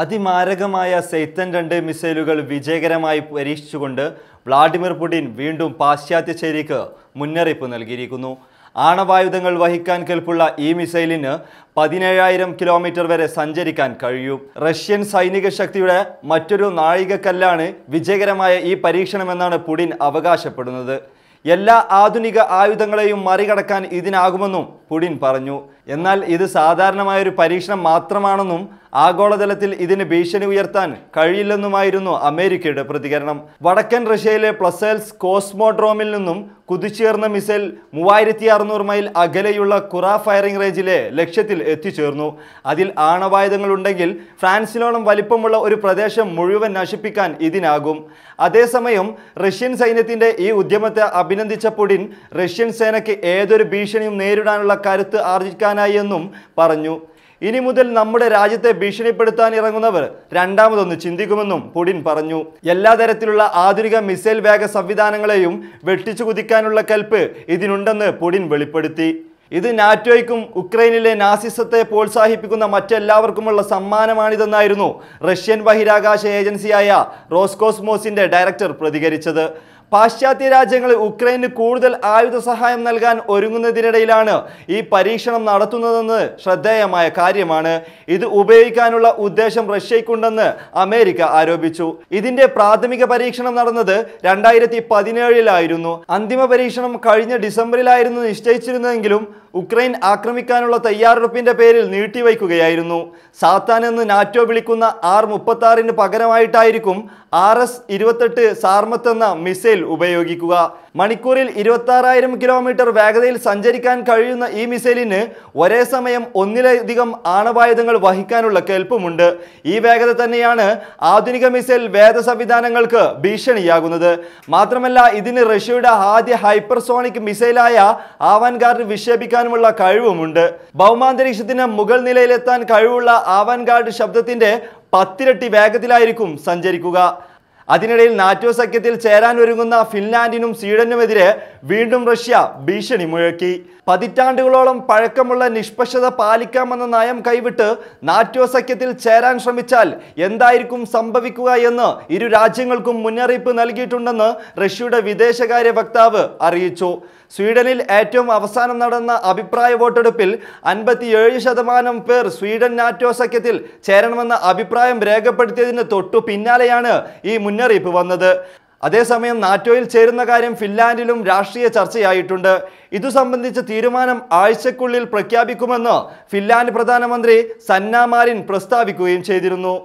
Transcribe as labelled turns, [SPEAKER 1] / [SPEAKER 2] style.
[SPEAKER 1] അതിമാരകമായ സെയ്ത്തൻ രണ്ട് മിസൈലുകൾ വിജയകരമായി പരീക്ഷിച്ചുകൊണ്ട് വ്ളാഡിമിർ പുടിൻ വീണ്ടും പാശ്ചാത്യ ചേരിക്ക് മുന്നറിയിപ്പ് നൽകിയിരിക്കുന്നു ആണവായുധങ്ങൾ വഹിക്കാൻ കേൾപ്പുള്ള ഈ മിസൈലിന് പതിനേഴായിരം കിലോമീറ്റർ വരെ സഞ്ചരിക്കാൻ കഴിയും റഷ്യൻ സൈനിക ശക്തിയുടെ മറ്റൊരു നാഴികക്കല്ലാണ് വിജയകരമായ ഈ പരീക്ഷണമെന്നാണ് പുടിൻ അവകാശപ്പെടുന്നത് എല്ലാ ആധുനിക ആയുധങ്ങളെയും മറികടക്കാൻ ഇതിനാകുമെന്നും പുടിൻ പറഞ്ഞു എന്നാൽ ഇത് സാധാരണമായ ഒരു പരീക്ഷണം മാത്രമാണെന്നും ആഗോളതലത്തിൽ ഇതിന് ഭീഷണി ഉയർത്താൻ കഴിയില്ലെന്നുമായിരുന്നു അമേരിക്കയുടെ പ്രതികരണം വടക്കൻ റഷ്യയിലെ പ്ലസൽസ് കോസ്മോഡ്രോമിൽ നിന്നും കുതിച്ചേർന്ന മിസൈൽ മൂവായിരത്തി അറുന്നൂറ് മൈൽ അകലെയുള്ള കുറ ഫയറിംഗ് റേഞ്ചിലെ ലക്ഷ്യത്തിൽ എത്തിച്ചേർന്നു അതിൽ ആണവായുധങ്ങളുണ്ടെങ്കിൽ ഫ്രാൻസിലോളം വലിപ്പമുള്ള ഒരു പ്രദേശം മുഴുവൻ നശിപ്പിക്കാൻ ഇതിനാകും അതേസമയം റഷ്യൻ സൈന്യത്തിന്റെ ഈ ഉദ്യമത്തെ അഭിനന്ദിച്ച പുടിൻ റഷ്യൻ സേനയ്ക്ക് ഏതൊരു ഭീഷണിയും നേരിടാനുള്ള കരുത്ത് ആർജിക്കാൻ കണ്ടെത്താനായി എന്നും പറഞ്ഞു ഇനി മുതൽ നമ്മുടെ രാജ്യത്തെ ഭീഷണിപ്പെടുത്താൻ ഇറങ്ങുന്നവർ രണ്ടാമതൊന്ന് ചിന്തിക്കുമെന്നും പുടിൻ പറഞ്ഞു എല്ലാ തരത്തിലുള്ള ആധുനിക മിസൈൽ വേഗ സംവിധാനങ്ങളെയും വെട്ടിച്ചു കുതിക്കാനുള്ള കൽപ്പ് ഇതിനുണ്ടെന്ന് പുടിൻ വെളിപ്പെടുത്തി ഇത് നാറ്റോയ്ക്കും ഉക്രൈനിലെ നാസിസത്തെ പ്രോത്സാഹിപ്പിക്കുന്ന മറ്റെല്ലാവർക്കുമുള്ള സമ്മാനമാണിതെന്നായിരുന്നു റഷ്യൻ ബഹിരാകാശ ഏജൻസിയായ റോസ്കോസ്മോസിന്റെ ഡയറക്ടർ പ്രതികരിച്ചത് പാശ്ചാത്യ രാജ്യങ്ങൾ ഉക്രൈന് കൂടുതൽ ആയുധ സഹായം നൽകാൻ ഒരുങ്ങുന്നതിനിടയിലാണ് ഈ പരീക്ഷണം നടത്തുന്നതെന്ന് ശ്രദ്ധേയമായ കാര്യമാണ് ഇത് ഉപയോഗിക്കാനുള്ള ഉദ്ദേശം റഷ്യയ്ക്കുണ്ടെന്ന് അമേരിക്ക ആരോപിച്ചു ഇതിന്റെ പ്രാഥമിക പരീക്ഷണം നടന്നത് രണ്ടായിരത്തി പതിനേഴിലായിരുന്നു അന്തിമ പരീക്ഷണം കഴിഞ്ഞ ഡിസംബറിലായിരുന്നു നിശ്ചയിച്ചിരുന്നതെങ്കിലും ഉക്രൈൻ ആക്രമിക്കാനുള്ള തയ്യാറെടുപ്പിന്റെ പേരിൽ നീട്ടിവയ്ക്കുകയായിരുന്നു സാത്താൻ എന്ന് നാറ്റോ വിളിക്കുന്ന ആർ മുപ്പത്താറിന് പകരമായിട്ടായിരിക്കും ആർ എസ് ഇരുപത്തെട്ട് സാർമത്ത് എന്ന മിസൈൽ ഉപയോഗിക്കുക മണിക്കൂറിൽ ഇരുപത്താറായിരം കിലോമീറ്റർ വേഗതയിൽ സഞ്ചരിക്കാൻ കഴിയുന്ന ഈ മിസൈലിന് ഒരേ സമയം ഒന്നിലധികം ആണവായുധങ്ങൾ വഹിക്കാനുള്ള കെൽപ്പുമുണ്ട് ഈ വേഗത തന്നെയാണ് ആധുനിക മിസൈൽ വേദ സംവിധാനങ്ങൾക്ക് ഭീഷണിയാകുന്നത് മാത്രമല്ല ഇതിന് റഷ്യയുടെ ആദ്യ ഹൈപ്പർസോണിക് മിസൈലായ ആവാൻഗാർഡ് വിക്ഷേപിക്കാൻ കേൾക്കാനുമുള്ള കഴിവുമുണ്ട് ഭൗമാന്തരീക്ഷത്തിന് മുകൾ നിലയിലെത്താൻ കഴിവുള്ള ആവാൻഗാർഡ് ശബ്ദത്തിന്റെ പത്തിരട്ടി വേഗത്തിലായിരിക്കും സഞ്ചരിക്കുക അതിനിടയിൽ നാറ്റോ സഖ്യത്തിൽ ചേരാൻ ഒരുങ്ങുന്ന ഫിൻലാൻഡിനും സ്വീഡനുമെതിരെ വീണ്ടും റഷ്യ ഭീഷണി മുഴക്കി പതിറ്റാണ്ടുകളോളം പഴക്കമുള്ള നിഷ്പക്ഷത പാലിക്കാമെന്ന നയം കൈവിട്ട് നാറ്റോ സഖ്യത്തിൽ ചേരാൻ ശ്രമിച്ചാൽ എന്തായിരിക്കും സംഭവിക്കുക എന്ന് ഇരു രാജ്യങ്ങൾക്കും മുന്നറിയിപ്പ് നൽകിയിട്ടുണ്ടെന്ന് റഷ്യയുടെ വിദേശകാര്യ വക്താവ് അറിയിച്ചു സ്വീഡനിൽ ഏറ്റവും അവസാനം നടന്ന അഭിപ്രായ വോട്ടെടുപ്പിൽ അൻപത്തിയേഴ് ശതമാനം പേർ സ്വീഡൻ നാറ്റോ സഖ്യത്തിൽ ചേരണമെന്ന അഭിപ്രായം രേഖപ്പെടുത്തിയതിന് തൊട്ടു പിന്നാലെയാണ് ഈ മുന്നറിയിപ്പ് വന്നത് അതേസമയം നാറ്റോയിൽ ചേരുന്ന കാര്യം ഫിൻലാൻഡിലും രാഷ്ട്രീയ ചർച്ചയായിട്ടുണ്ട് ഇതു സംബന്ധിച്ച തീരുമാനം ആഴ്ചക്കുള്ളിൽ പ്രഖ്യാപിക്കുമെന്ന് ഫിൻലാൻഡ് പ്രധാനമന്ത്രി സന്നാമാരിൻ പ്രസ്താവിക്കുകയും ചെയ്തിരുന്നു